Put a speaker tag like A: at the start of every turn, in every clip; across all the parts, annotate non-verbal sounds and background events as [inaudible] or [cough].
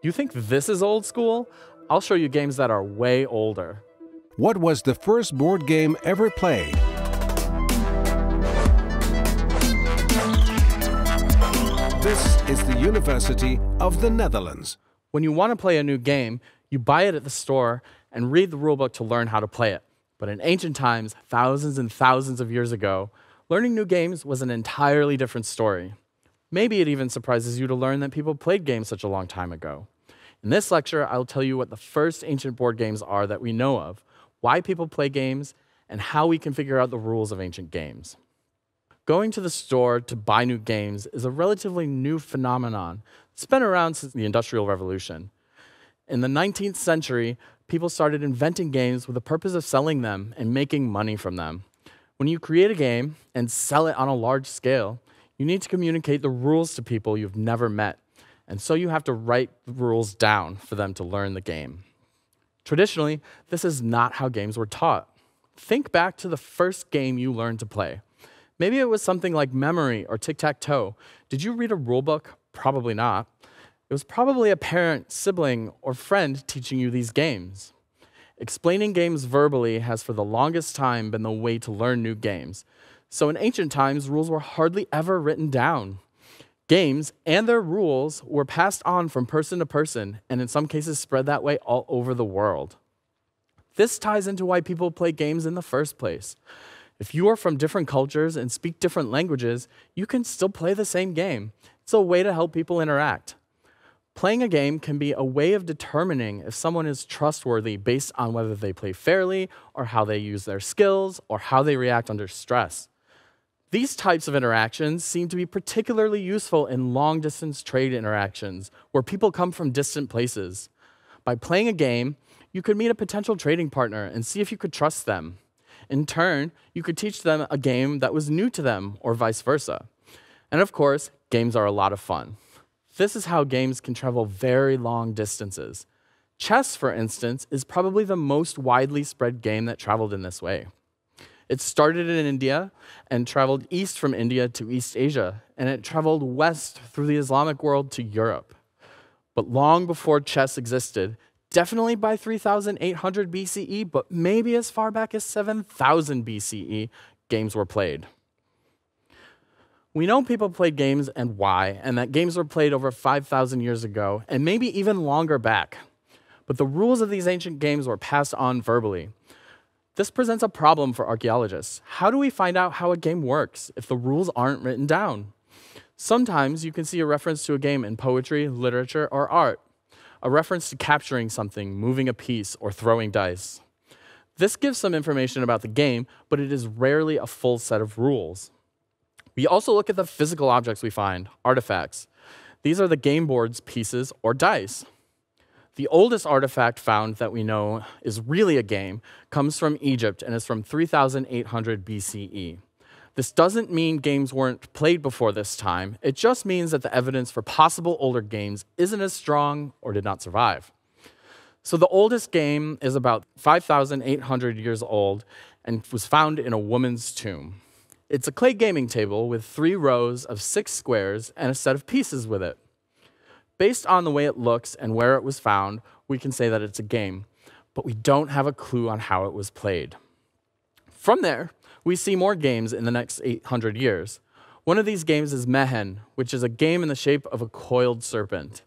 A: You think this is old school? I'll show you games that are way older. What was the first board game ever played? This is the University of the Netherlands. When you want to play a new game, you buy it at the store and read the rulebook to learn how to play it. But in ancient times, thousands and thousands of years ago, learning new games was an entirely different story. Maybe it even surprises you to learn that people played games such a long time ago. In this lecture, I'll tell you what the first ancient board games are that we know of, why people play games, and how we can figure out the rules of ancient games. Going to the store to buy new games is a relatively new phenomenon. It's been around since the Industrial Revolution. In the 19th century, people started inventing games with the purpose of selling them and making money from them. When you create a game and sell it on a large scale, you need to communicate the rules to people you've never met, and so you have to write the rules down for them to learn the game. Traditionally, this is not how games were taught. Think back to the first game you learned to play. Maybe it was something like memory or tic tac toe. Did you read a rule book? Probably not. It was probably a parent, sibling, or friend teaching you these games. Explaining games verbally has for the longest time been the way to learn new games. So in ancient times, rules were hardly ever written down. Games and their rules were passed on from person to person, and in some cases spread that way all over the world. This ties into why people play games in the first place. If you are from different cultures and speak different languages, you can still play the same game. It's a way to help people interact. Playing a game can be a way of determining if someone is trustworthy based on whether they play fairly, or how they use their skills, or how they react under stress. These types of interactions seem to be particularly useful in long distance trade interactions where people come from distant places. By playing a game, you could meet a potential trading partner and see if you could trust them. In turn, you could teach them a game that was new to them or vice versa. And of course, games are a lot of fun. This is how games can travel very long distances. Chess, for instance, is probably the most widely spread game that traveled in this way. It started in India and traveled east from India to East Asia, and it traveled west through the Islamic world to Europe. But long before chess existed, definitely by 3800 BCE, but maybe as far back as 7000 BCE, games were played. We know people played games and why, and that games were played over 5,000 years ago, and maybe even longer back. But the rules of these ancient games were passed on verbally. This presents a problem for archaeologists. How do we find out how a game works if the rules aren't written down? Sometimes you can see a reference to a game in poetry, literature, or art, a reference to capturing something, moving a piece, or throwing dice. This gives some information about the game, but it is rarely a full set of rules. We also look at the physical objects we find, artifacts. These are the game board's pieces or dice. The oldest artifact found that we know is really a game comes from Egypt and is from 3800 BCE. This doesn't mean games weren't played before this time, it just means that the evidence for possible older games isn't as strong or did not survive. So the oldest game is about 5,800 years old and was found in a woman's tomb. It's a clay gaming table with three rows of six squares and a set of pieces with it. Based on the way it looks and where it was found, we can say that it's a game, but we don't have a clue on how it was played. From there, we see more games in the next 800 years. One of these games is Mehen, which is a game in the shape of a coiled serpent.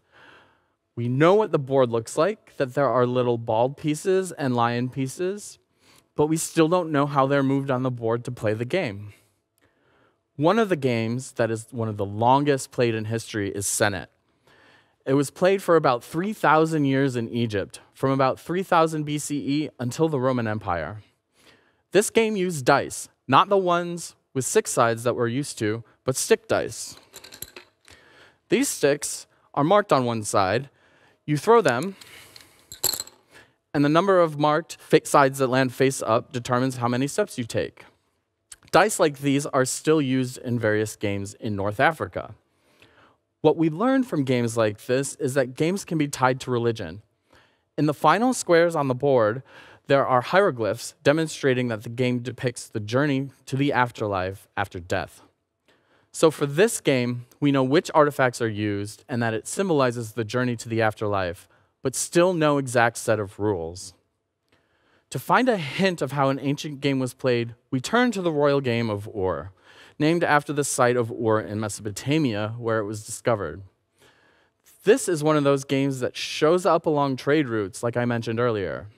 A: We know what the board looks like, that there are little bald pieces and lion pieces, but we still don't know how they're moved on the board to play the game. One of the games that is one of the longest played in history is Senet. It was played for about 3,000 years in Egypt, from about 3000 BCE until the Roman Empire. This game used dice, not the ones with six sides that we're used to, but stick dice. These sticks are marked on one side. You throw them, and the number of marked sides that land face up determines how many steps you take. Dice like these are still used in various games in North Africa. What we learn from games like this is that games can be tied to religion. In the final squares on the board, there are hieroglyphs demonstrating that the game depicts the journey to the afterlife after death. So for this game, we know which artifacts are used and that it symbolizes the journey to the afterlife, but still no exact set of rules. To find a hint of how an ancient game was played, we turn to the royal game of Ur, named after the site of Ur in Mesopotamia where it was discovered. This is one of those games that shows up along trade routes, like I mentioned earlier.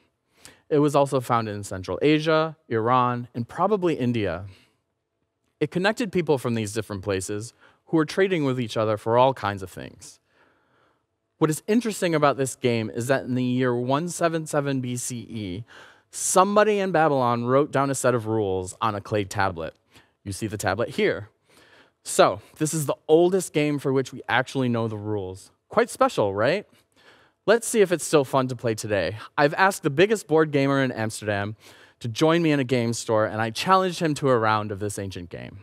A: It was also found in Central Asia, Iran, and probably India. It connected people from these different places who were trading with each other for all kinds of things. What is interesting about this game is that in the year 177 BCE, somebody in Babylon wrote down a set of rules on a clay tablet. You see the tablet here. So, this is the oldest game for which we actually know the rules. Quite special, right? Let's see if it's still fun to play today. I've asked the biggest board gamer in Amsterdam to join me in a game store, and I challenged him to a round of this ancient game.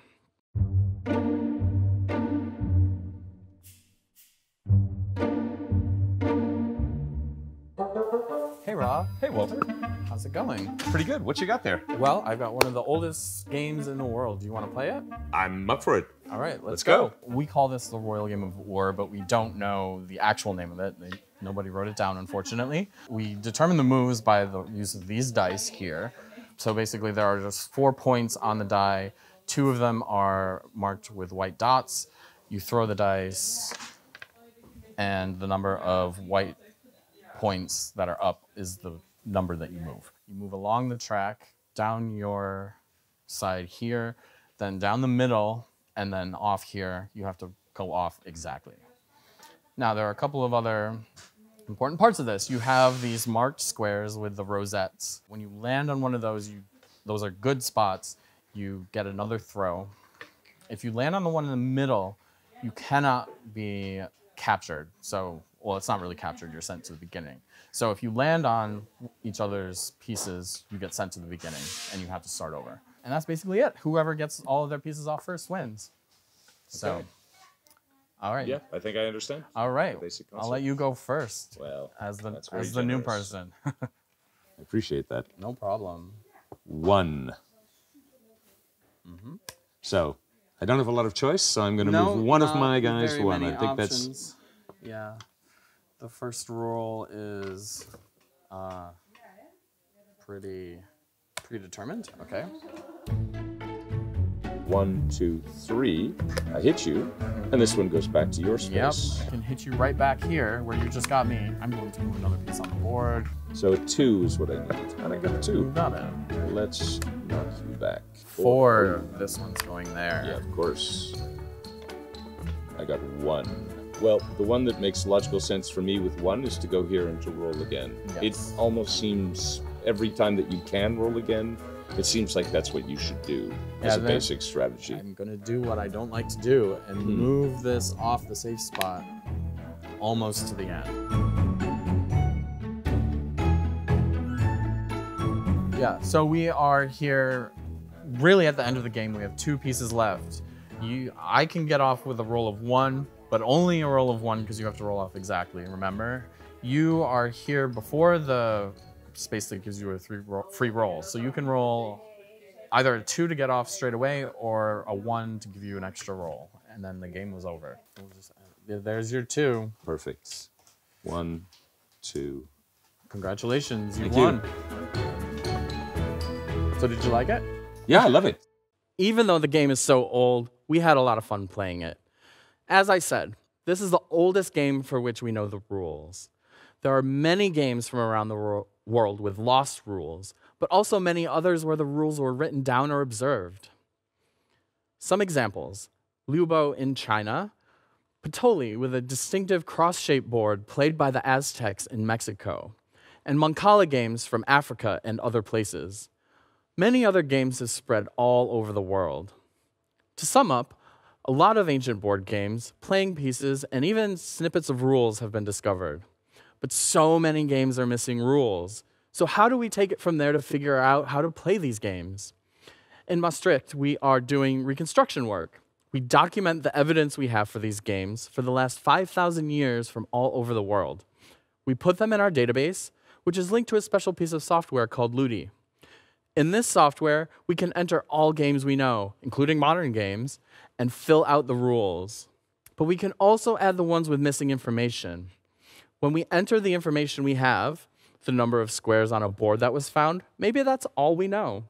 A: Hey, Rob. Hey, Walter. How's it going? Pretty good. What you got there? Well, I've got one of the oldest games in the world. Do you want to play it? I'm up for it. All right, let's, let's go. go. We call this the Royal Game of War, but we don't know the actual name of it. They, nobody wrote it down, unfortunately. We determine the moves by the use of these dice here. So basically, there are just four points on the die. Two of them are marked with white dots. You throw the dice, and the number of white points that are up is the number that you move. You move along the track, down your side here, then down the middle, and then off here, you have to go off exactly. Now, there are a couple of other important parts of this. You have these marked squares with the rosettes. When you land on one of those, you, those are good spots. You get another throw. If you land on the one in the middle, you cannot be captured. So well, it's not really captured. You're sent to the beginning. So if you land on each other's pieces, you get sent to the beginning and you have to start over. And that's basically it. Whoever gets all of their pieces off first wins. So, okay. all right. Yeah, I think I understand. All right. I'll let you go first. Well, as the, as the new person. [laughs] I appreciate that. No problem. One. Mm-hmm. So, I don't have a lot of choice, so I'm going to no, move one of my guys one. I think options. that's yeah. The first rule is uh, pretty predetermined. Okay. One, two, three. I hit you, and this one goes back to your space. Yep, I can hit you right back here where you just got me. I'm going to move another piece on the board. So two is what I need, and I got two. Got it. Let's knock you back. Four. Four. This one's going there. Yeah, of course. I got one. Well, the one that makes logical sense for me with one is to go here and to roll again. Yes. It almost seems every time that you can roll again, it seems like that's what you should do as yeah, a basic strategy. I'm going to do what I don't like to do and mm. move this off the safe spot almost to the end. Yeah, so we are here really at the end of the game. We have two pieces left. You, I can get off with a roll of one, but only a roll of one because you have to roll off exactly, remember? You are here before the space that gives you a three ro free roll. So you can roll either a two to get off straight away or a one to give you an extra roll. And then the game was over. We'll just, there's your two. Perfect. One, two. Congratulations, you Thank won. You. So did you like it? Yeah, I love it. Even though the game is so old, we had a lot of fun playing it. As I said, this is the oldest game for which we know the rules. There are many games from around the world with lost rules, but also many others where the rules were written down or observed. Some examples Lubo in China, Patoli with a distinctive cross shaped board played by the Aztecs in Mexico, and Moncala games from Africa and other places. Many other games have spread all over the world. To sum up, a lot of ancient board games, playing pieces, and even snippets of rules have been discovered. But so many games are missing rules. So, how do we take it from there to figure out how to play these games? In Maastricht, we are doing reconstruction work. We document the evidence we have for these games for the last 5,000 years from all over the world. We put them in our database, which is linked to a special piece of software called Ludi. In this software, we can enter all games we know, including modern games, and fill out the rules, but we can also add the ones with missing information. When we enter the information we have, the number of squares on a board that was found, maybe that's all we know.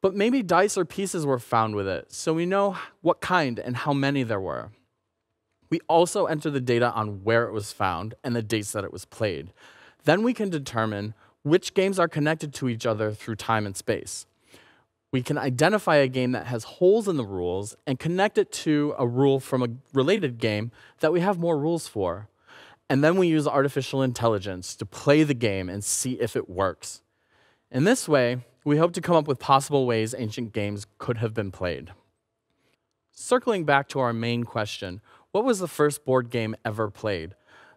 A: But maybe dice or pieces were found with it, so we know what kind and how many there were. We also enter the data on where it was found and the dates that it was played. Then we can determine which games are connected to each other through time and space we can identify a game that has holes in the rules and connect it to a rule from a related game that we have more rules for. And then we use artificial intelligence to play the game and see if it works. In this way, we hope to come up with possible ways ancient games could have been played. Circling back to our main question, what was the first board game ever played?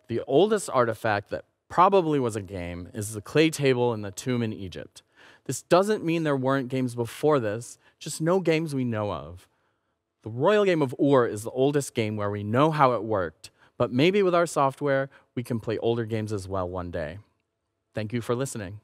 A: The oldest artifact that probably was a game is the clay table in the tomb in Egypt. This doesn't mean there weren't games before this, just no games we know of. The Royal Game of Ur is the oldest game where we know how it worked, but maybe with our software, we can play older games as well one day. Thank you for listening.